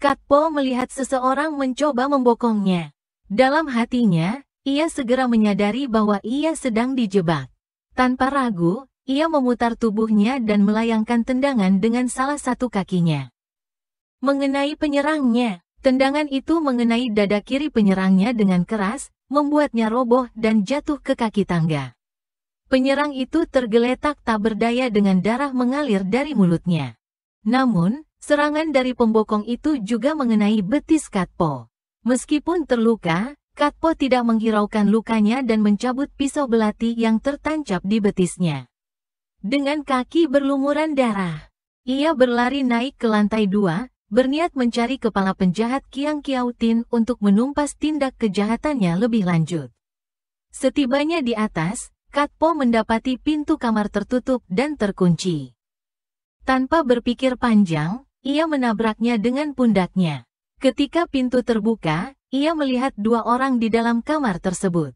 Katpo melihat seseorang mencoba membokongnya. Dalam hatinya, ia segera menyadari bahwa ia sedang dijebak. Tanpa ragu, ia memutar tubuhnya dan melayangkan tendangan dengan salah satu kakinya. Mengenai penyerangnya, tendangan itu mengenai dada kiri penyerangnya dengan keras, membuatnya roboh dan jatuh ke kaki tangga. Penyerang itu tergeletak tak berdaya dengan darah mengalir dari mulutnya. Namun, Serangan dari pembokong itu juga mengenai betis Katpo. Meskipun terluka, Katpo tidak menghiraukan lukanya dan mencabut pisau belati yang tertancap di betisnya. Dengan kaki berlumuran darah, ia berlari naik ke lantai dua, berniat mencari kepala penjahat Kiang Kiautin untuk menumpas tindak kejahatannya lebih lanjut. Setibanya di atas, Katpo mendapati pintu kamar tertutup dan terkunci. Tanpa berpikir panjang, ia menabraknya dengan pundaknya. Ketika pintu terbuka, ia melihat dua orang di dalam kamar tersebut.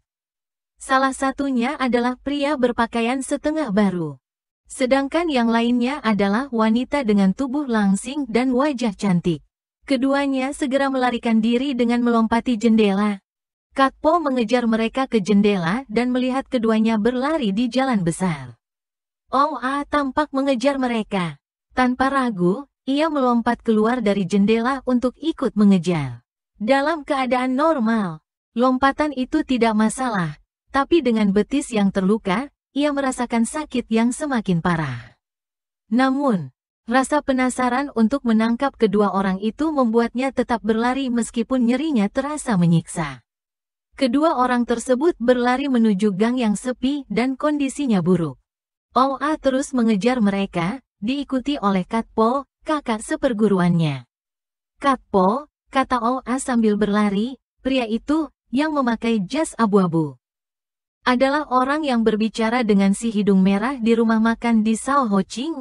Salah satunya adalah pria berpakaian setengah baru. Sedangkan yang lainnya adalah wanita dengan tubuh langsing dan wajah cantik. Keduanya segera melarikan diri dengan melompati jendela. Kakpo mengejar mereka ke jendela dan melihat keduanya berlari di jalan besar. Ong A tampak mengejar mereka. Tanpa ragu, ia melompat keluar dari jendela untuk ikut mengejar. Dalam keadaan normal, lompatan itu tidak masalah, tapi dengan betis yang terluka, ia merasakan sakit yang semakin parah. Namun, rasa penasaran untuk menangkap kedua orang itu membuatnya tetap berlari meskipun nyerinya terasa menyiksa. Kedua orang tersebut berlari menuju gang yang sepi dan kondisinya buruk. Oa terus mengejar mereka, diikuti oleh Katpo, kakak seperguruannya. Katpo, kata Oa sambil berlari, pria itu, yang memakai jas abu-abu. Adalah orang yang berbicara dengan si hidung merah di rumah makan di Sao Ho Ching.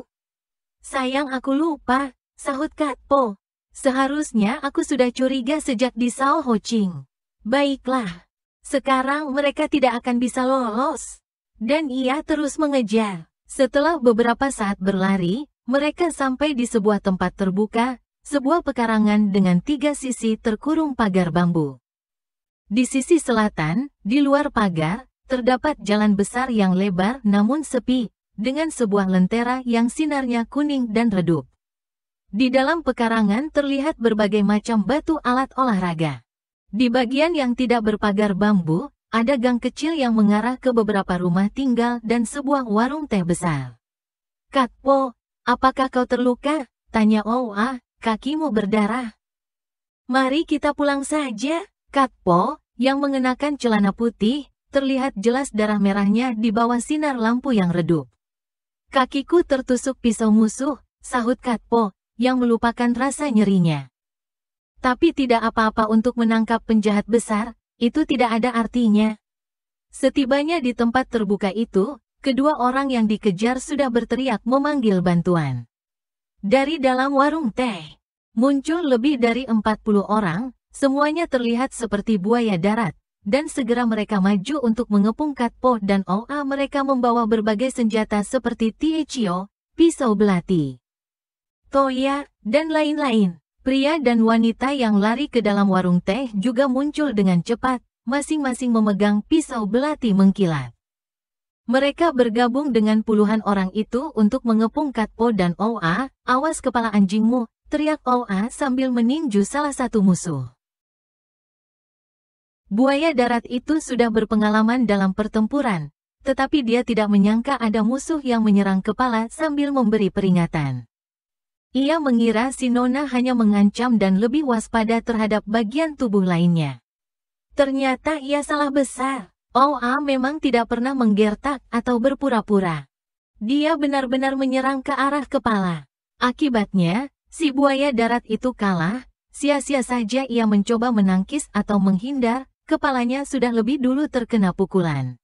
Sayang aku lupa, sahut Katpo. Seharusnya aku sudah curiga sejak di Sao Ho Ching. Baiklah, sekarang mereka tidak akan bisa lolos. Dan ia terus mengejar. Setelah beberapa saat berlari, mereka sampai di sebuah tempat terbuka, sebuah pekarangan dengan tiga sisi terkurung pagar bambu. Di sisi selatan, di luar pagar, terdapat jalan besar yang lebar namun sepi, dengan sebuah lentera yang sinarnya kuning dan redup. Di dalam pekarangan terlihat berbagai macam batu alat olahraga. Di bagian yang tidak berpagar bambu, ada gang kecil yang mengarah ke beberapa rumah tinggal dan sebuah warung teh besar. Katpo, Apakah kau terluka? Tanya Owa, kakimu berdarah. Mari kita pulang saja, Po, yang mengenakan celana putih, terlihat jelas darah merahnya di bawah sinar lampu yang redup. Kakiku tertusuk pisau musuh, sahut Po, yang melupakan rasa nyerinya. Tapi tidak apa-apa untuk menangkap penjahat besar, itu tidak ada artinya. Setibanya di tempat terbuka itu, kedua orang yang dikejar sudah berteriak memanggil bantuan. Dari dalam warung teh, muncul lebih dari 40 orang, semuanya terlihat seperti buaya darat, dan segera mereka maju untuk mengepung Katpo dan OA mereka membawa berbagai senjata seperti Tiechio, pisau belati, toya, dan lain-lain. Pria dan wanita yang lari ke dalam warung teh juga muncul dengan cepat, masing-masing memegang pisau belati mengkilat. Mereka bergabung dengan puluhan orang itu untuk mengepung Katpo dan Oa, awas kepala anjingmu, teriak Oa sambil meninju salah satu musuh. Buaya darat itu sudah berpengalaman dalam pertempuran, tetapi dia tidak menyangka ada musuh yang menyerang kepala sambil memberi peringatan. Ia mengira Sinona hanya mengancam dan lebih waspada terhadap bagian tubuh lainnya. Ternyata ia salah besar. Oa oh, memang tidak pernah menggertak atau berpura-pura. Dia benar-benar menyerang ke arah kepala. Akibatnya, si buaya darat itu kalah, sia-sia saja ia mencoba menangkis atau menghindar, kepalanya sudah lebih dulu terkena pukulan.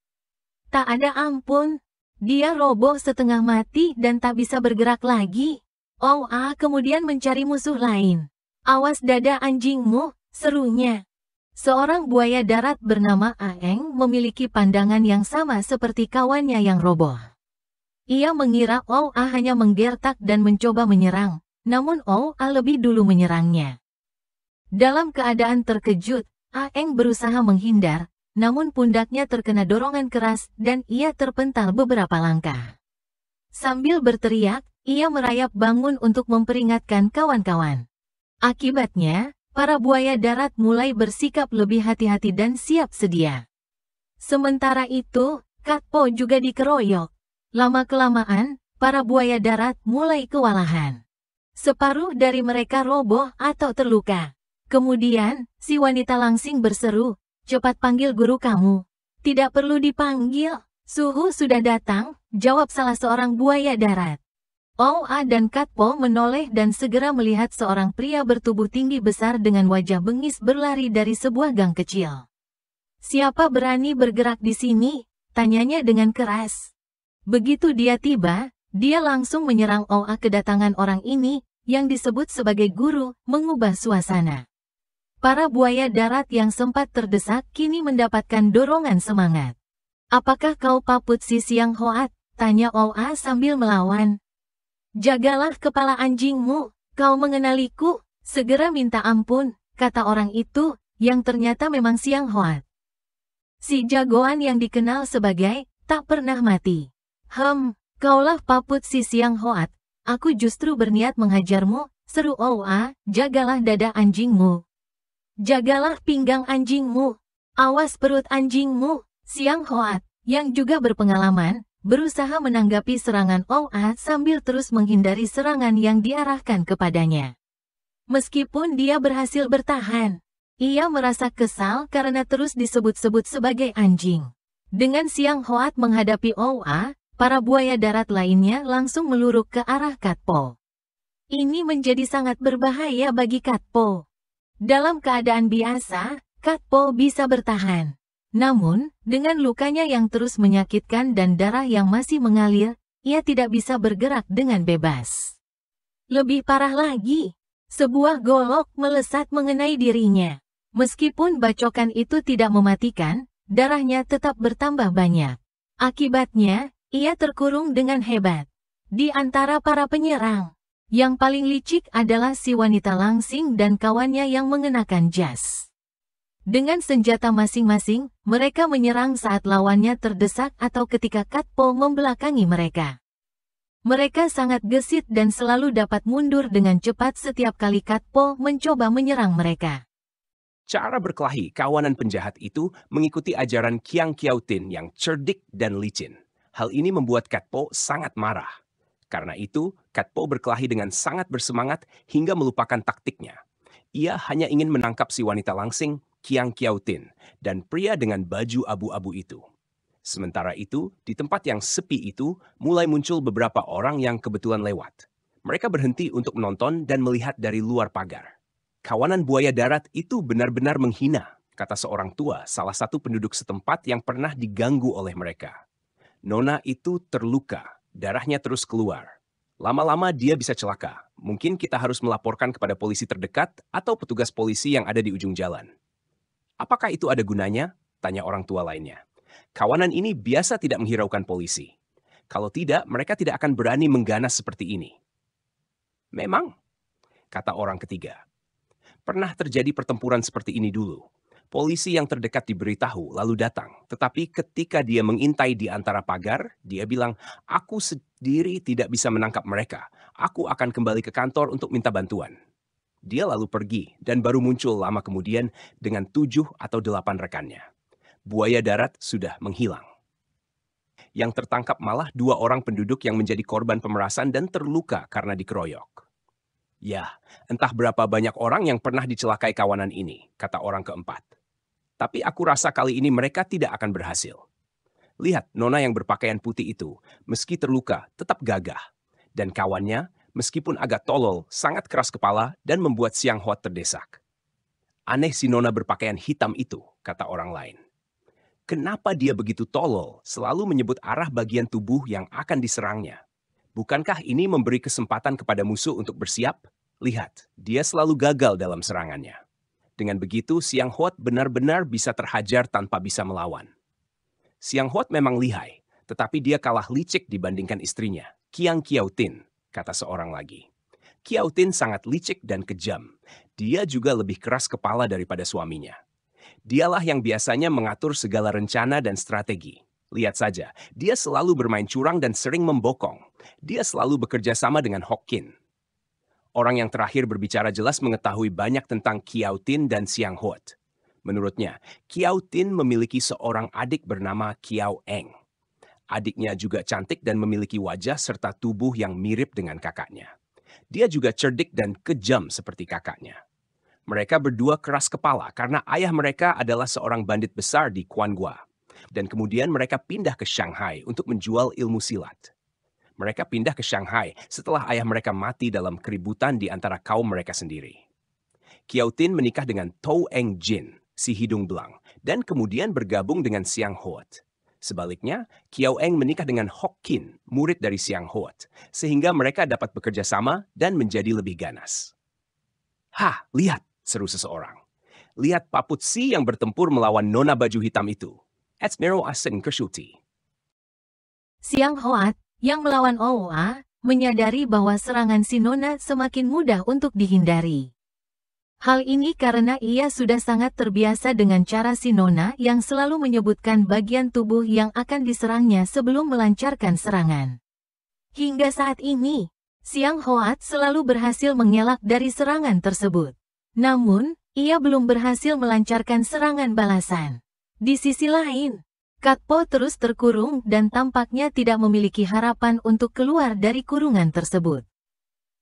Tak ada ampun, dia roboh setengah mati dan tak bisa bergerak lagi. Oa oh, kemudian mencari musuh lain. Awas dada anjingmu, serunya. Seorang buaya darat bernama Aeng memiliki pandangan yang sama seperti kawannya yang roboh. Ia mengira A hanya menggertak dan mencoba menyerang, namun A lebih dulu menyerangnya. Dalam keadaan terkejut, Aeng berusaha menghindar, namun pundaknya terkena dorongan keras dan ia terpental beberapa langkah. Sambil berteriak, ia merayap bangun untuk memperingatkan kawan-kawan. Akibatnya, para buaya darat mulai bersikap lebih hati-hati dan siap sedia. Sementara itu, Katpo juga dikeroyok. Lama-kelamaan, para buaya darat mulai kewalahan. Separuh dari mereka roboh atau terluka. Kemudian, si wanita langsing berseru, cepat panggil guru kamu. Tidak perlu dipanggil, suhu sudah datang, jawab salah seorang buaya darat. OA dan Po menoleh dan segera melihat seorang pria bertubuh tinggi besar dengan wajah bengis berlari dari sebuah gang kecil. Siapa berani bergerak di sini? Tanyanya dengan keras. Begitu dia tiba, dia langsung menyerang OA kedatangan orang ini, yang disebut sebagai guru, mengubah suasana. Para buaya darat yang sempat terdesak kini mendapatkan dorongan semangat. Apakah kau paput si Siang Hoat? Tanya OA sambil melawan, Jagalah kepala anjingmu, kau mengenaliku, segera minta ampun, kata orang itu, yang ternyata memang Siang Hoat. Si jagoan yang dikenal sebagai, tak pernah mati. Hem, kaulah paput si Siang Hoat, aku justru berniat menghajarmu, seru Owa, oh jagalah dada anjingmu. Jagalah pinggang anjingmu, awas perut anjingmu, Siang Hoat, yang juga berpengalaman, berusaha menanggapi serangan Oa sambil terus menghindari serangan yang diarahkan kepadanya. Meskipun dia berhasil bertahan, ia merasa kesal karena terus disebut-sebut sebagai anjing. Dengan siang Hoat menghadapi Oa, para buaya darat lainnya langsung meluruk ke arah Katpo. Ini menjadi sangat berbahaya bagi Katpo. Dalam keadaan biasa, Katpo bisa bertahan. Namun, dengan lukanya yang terus menyakitkan dan darah yang masih mengalir, ia tidak bisa bergerak dengan bebas. Lebih parah lagi, sebuah golok melesat mengenai dirinya. Meskipun bacokan itu tidak mematikan, darahnya tetap bertambah banyak. Akibatnya, ia terkurung dengan hebat. Di antara para penyerang, yang paling licik adalah si wanita langsing dan kawannya yang mengenakan jas. Dengan senjata masing-masing, mereka menyerang saat lawannya terdesak atau ketika Katpo membelakangi mereka. Mereka sangat gesit dan selalu dapat mundur dengan cepat setiap kali Katpo mencoba menyerang mereka. Cara berkelahi kawanan penjahat itu mengikuti ajaran Kiang Kiautin yang cerdik dan licin. Hal ini membuat Katpo sangat marah. Karena itu, Katpo berkelahi dengan sangat bersemangat hingga melupakan taktiknya. Ia hanya ingin menangkap si wanita langsing Kiang Kiautin, dan pria dengan baju abu-abu itu. Sementara itu, di tempat yang sepi itu mulai muncul beberapa orang yang kebetulan lewat. Mereka berhenti untuk menonton dan melihat dari luar pagar. Kawanan buaya darat itu benar-benar menghina, kata seorang tua, salah satu penduduk setempat yang pernah diganggu oleh mereka. Nona itu terluka, darahnya terus keluar. Lama-lama dia bisa celaka. Mungkin kita harus melaporkan kepada polisi terdekat atau petugas polisi yang ada di ujung jalan. Apakah itu ada gunanya? Tanya orang tua lainnya. Kawanan ini biasa tidak menghiraukan polisi. Kalau tidak, mereka tidak akan berani mengganas seperti ini. Memang, kata orang ketiga. Pernah terjadi pertempuran seperti ini dulu. Polisi yang terdekat diberitahu lalu datang. Tetapi ketika dia mengintai di antara pagar, dia bilang, aku sendiri tidak bisa menangkap mereka. Aku akan kembali ke kantor untuk minta bantuan. Dia lalu pergi dan baru muncul lama kemudian dengan tujuh atau delapan rekannya. Buaya darat sudah menghilang. Yang tertangkap malah dua orang penduduk yang menjadi korban pemerasan dan terluka karena dikeroyok. Ya, entah berapa banyak orang yang pernah dicelakai kawanan ini, kata orang keempat. Tapi aku rasa kali ini mereka tidak akan berhasil. Lihat, Nona yang berpakaian putih itu, meski terluka, tetap gagah. Dan kawannya, meskipun agak tolol, sangat keras kepala, dan membuat Siang Hot terdesak. Aneh si Nona berpakaian hitam itu, kata orang lain. Kenapa dia begitu tolol, selalu menyebut arah bagian tubuh yang akan diserangnya? Bukankah ini memberi kesempatan kepada musuh untuk bersiap? Lihat, dia selalu gagal dalam serangannya. Dengan begitu, Siang Hot benar-benar bisa terhajar tanpa bisa melawan. Siang Hot memang lihai, tetapi dia kalah licik dibandingkan istrinya, Kiang Tin kata seorang lagi. Kiautin sangat licik dan kejam. Dia juga lebih keras kepala daripada suaminya. Dialah yang biasanya mengatur segala rencana dan strategi. Lihat saja, dia selalu bermain curang dan sering membokong. Dia selalu bekerja sama dengan Hokkin. Orang yang terakhir berbicara jelas mengetahui banyak tentang Kiautin dan Siang Hot. Menurutnya, Kiautin memiliki seorang adik bernama Kiao Eng. Adiknya juga cantik dan memiliki wajah serta tubuh yang mirip dengan kakaknya. Dia juga cerdik dan kejam seperti kakaknya. Mereka berdua keras kepala karena ayah mereka adalah seorang bandit besar di Guangua. Dan kemudian mereka pindah ke Shanghai untuk menjual ilmu silat. Mereka pindah ke Shanghai setelah ayah mereka mati dalam keributan di antara kaum mereka sendiri. Kiao Tin menikah dengan Tou Eng Jin, si hidung belang, dan kemudian bergabung dengan Siang Hoat. Sebaliknya, Kiao Eng menikah dengan Hok Kin, murid dari Siang Hoat, sehingga mereka dapat bekerja sama dan menjadi lebih ganas. Hah, lihat, seru seseorang. Lihat Paput Si yang bertempur melawan nona baju hitam itu. Admiral Asen Kershuti. Siang Hoat, yang melawan Owa, menyadari bahwa serangan si nona semakin mudah untuk dihindari. Hal ini karena ia sudah sangat terbiasa dengan cara Sinona yang selalu menyebutkan bagian tubuh yang akan diserangnya sebelum melancarkan serangan. Hingga saat ini, Siang Hoat selalu berhasil mengelak dari serangan tersebut. Namun, ia belum berhasil melancarkan serangan balasan. Di sisi lain, Katpo terus terkurung dan tampaknya tidak memiliki harapan untuk keluar dari kurungan tersebut.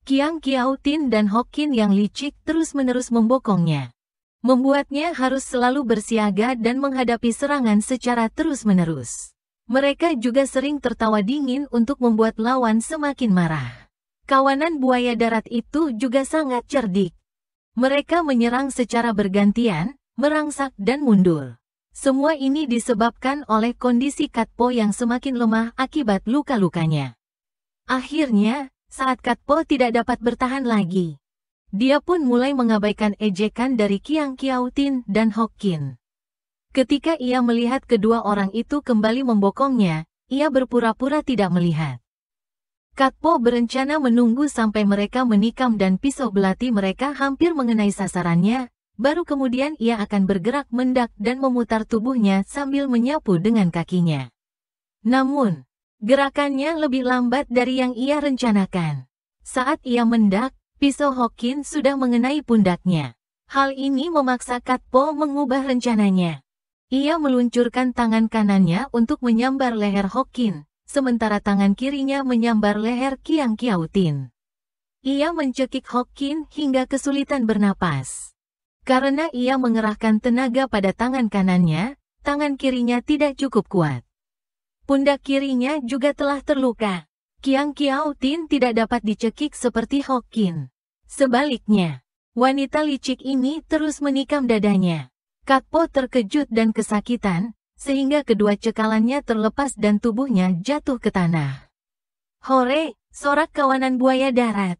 Kiang Kiautin dan Hokin yang licik terus-menerus membokongnya. Membuatnya harus selalu bersiaga dan menghadapi serangan secara terus-menerus. Mereka juga sering tertawa dingin untuk membuat lawan semakin marah. Kawanan buaya darat itu juga sangat cerdik. Mereka menyerang secara bergantian, merangsak dan mundur. Semua ini disebabkan oleh kondisi Katpo yang semakin lemah akibat luka-lukanya. Akhirnya, saat Katpol tidak dapat bertahan lagi. Dia pun mulai mengabaikan ejekan dari Kiang Kiautin dan Hokin. Ketika ia melihat kedua orang itu kembali membokongnya, ia berpura-pura tidak melihat. Katpo berencana menunggu sampai mereka menikam dan pisau belati mereka hampir mengenai sasarannya, baru kemudian ia akan bergerak mendak dan memutar tubuhnya sambil menyapu dengan kakinya. Namun, Gerakannya lebih lambat dari yang ia rencanakan. Saat ia mendak, pisau Hokin sudah mengenai pundaknya. Hal ini memaksa Katpo mengubah rencananya. Ia meluncurkan tangan kanannya untuk menyambar leher Hokin, sementara tangan kirinya menyambar leher Kiang Kiautin. Ia mencekik Hokin hingga kesulitan bernapas. Karena ia mengerahkan tenaga pada tangan kanannya, tangan kirinya tidak cukup kuat. Pundak kirinya juga telah terluka. Kiang Kiao Tin tidak dapat dicekik seperti Hokin. Sebaliknya, wanita licik ini terus menikam dadanya. Kakpo terkejut dan kesakitan, sehingga kedua cekalannya terlepas dan tubuhnya jatuh ke tanah. Hore, sorak kawanan buaya darat.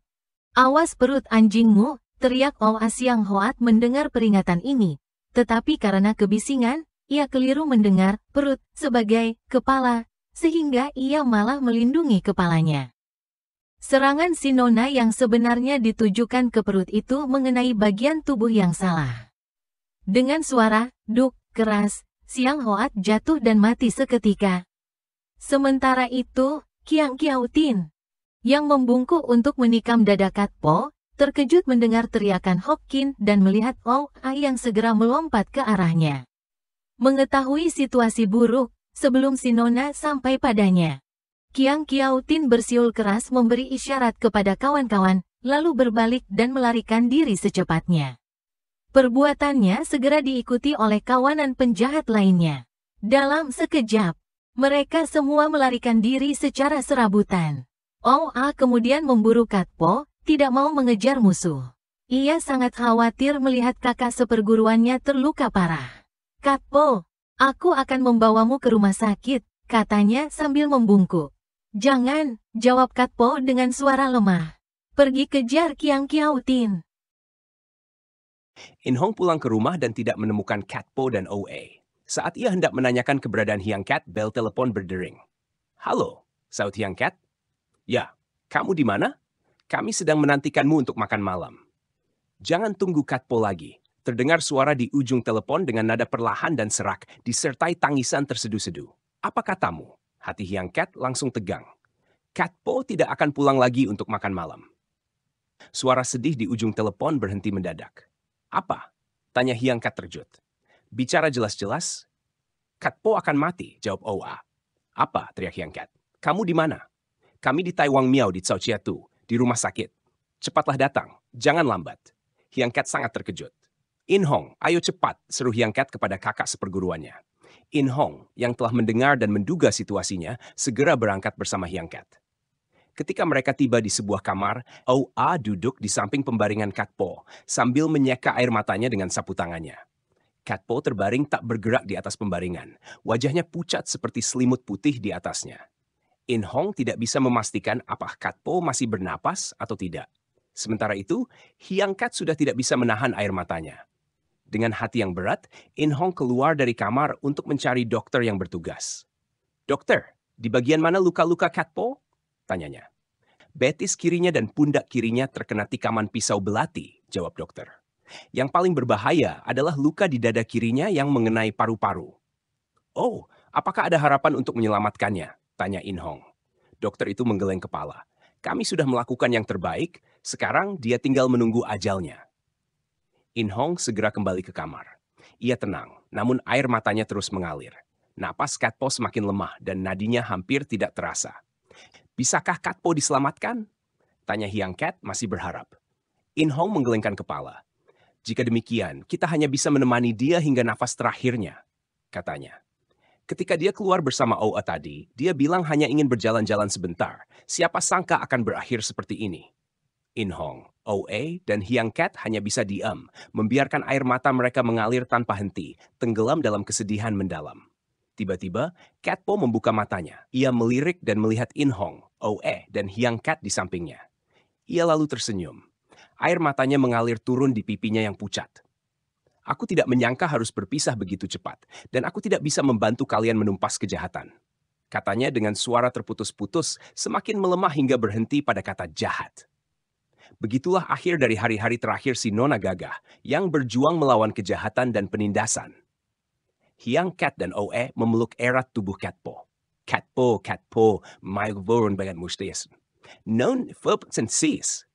Awas perut anjingmu, teriak Oa Siang Hoat mendengar peringatan ini. Tetapi karena kebisingan, ia keliru mendengar perut sebagai kepala, sehingga ia malah melindungi kepalanya. Serangan Sinona yang sebenarnya ditujukan ke perut itu mengenai bagian tubuh yang salah. Dengan suara, duk, keras, Siang Hoat jatuh dan mati seketika. Sementara itu, Kiang Kiautin, yang membungkuk untuk menikam dada Katpo, terkejut mendengar teriakan Hopkin dan melihat Ong Ai yang segera melompat ke arahnya. Mengetahui situasi buruk, sebelum Sinona sampai padanya, Kiang Kiautin bersiul keras memberi isyarat kepada kawan-kawan, lalu berbalik dan melarikan diri secepatnya. Perbuatannya segera diikuti oleh kawanan penjahat lainnya. Dalam sekejap, mereka semua melarikan diri secara serabutan. A kemudian memburu Katpo, tidak mau mengejar musuh. Ia sangat khawatir melihat kakak seperguruannya terluka parah. Katpo, aku akan membawamu ke rumah sakit, katanya sambil membungkuk. Jangan, jawab Katpo dengan suara lemah. Pergi kejar Kiang Kiautin. Hong pulang ke rumah dan tidak menemukan Katpo dan Oe. Saat ia hendak menanyakan keberadaan Hyang Kat, bel telepon berdering. Halo, saut Hyang Kat. Ya, kamu di mana? Kami sedang menantikanmu untuk makan malam. Jangan tunggu Katpo lagi. Terdengar suara di ujung telepon dengan nada perlahan dan serak, disertai tangisan tersedu-sedu. Apa katamu? Hati Hyang Cat langsung tegang. Cat Po tidak akan pulang lagi untuk makan malam. Suara sedih di ujung telepon berhenti mendadak. Apa? Tanya Hyang Cat terjut. Bicara jelas-jelas, Cat Po akan mati, jawab Owa. Apa? teriak Hyang Cat. Kamu di mana? Kami di Taiwang Miao di Cao Chiatu, di rumah sakit. Cepatlah datang, jangan lambat. Hyang Cat sangat terkejut. In Hong, ayo cepat, seru Hyang Cat kepada kakak seperguruannya. In Hong, yang telah mendengar dan menduga situasinya, segera berangkat bersama Hyang Cat. Ketika mereka tiba di sebuah kamar, Ou A duduk di samping pembaringan Po, sambil menyeka air matanya dengan sapu tangannya. Po terbaring tak bergerak di atas pembaringan. Wajahnya pucat seperti selimut putih di atasnya. In Hong tidak bisa memastikan apakah Po masih bernapas atau tidak. Sementara itu, Hyang Kat sudah tidak bisa menahan air matanya. Dengan hati yang berat, In Hong keluar dari kamar untuk mencari dokter yang bertugas. Dokter, di bagian mana luka-luka Katpo? Tanyanya. Betis kirinya dan pundak kirinya terkena tikaman pisau belati, jawab dokter. Yang paling berbahaya adalah luka di dada kirinya yang mengenai paru-paru. Oh, apakah ada harapan untuk menyelamatkannya? Tanya In Hong. Dokter itu menggeleng kepala. Kami sudah melakukan yang terbaik, sekarang dia tinggal menunggu ajalnya. In Hong segera kembali ke kamar. Ia tenang, namun air matanya terus mengalir. Napas Katpo semakin lemah dan nadinya hampir tidak terasa. Bisakah Katpo diselamatkan? Tanya Hyang Kat masih berharap. In Hong menggelengkan kepala. Jika demikian, kita hanya bisa menemani dia hingga nafas terakhirnya, katanya. Ketika dia keluar bersama Oa tadi, dia bilang hanya ingin berjalan-jalan sebentar. Siapa sangka akan berakhir seperti ini. In Hong, OA, dan Hyang Cat hanya bisa diam, membiarkan air mata mereka mengalir tanpa henti, tenggelam dalam kesedihan mendalam. Tiba-tiba, Po membuka matanya. Ia melirik dan melihat In Hong, Oe, dan Hyang Cat di sampingnya. Ia lalu tersenyum. Air matanya mengalir turun di pipinya yang pucat. Aku tidak menyangka harus berpisah begitu cepat, dan aku tidak bisa membantu kalian menumpas kejahatan. Katanya dengan suara terputus-putus, semakin melemah hingga berhenti pada kata jahat. Begitulah akhir dari hari-hari terakhir si Nona Gagah yang berjuang melawan kejahatan dan penindasan. Hyang Cat dan Oe memeluk erat tubuh Catpo. Catpo, Catpo, my vorn bagan mustes. Non fub sensis.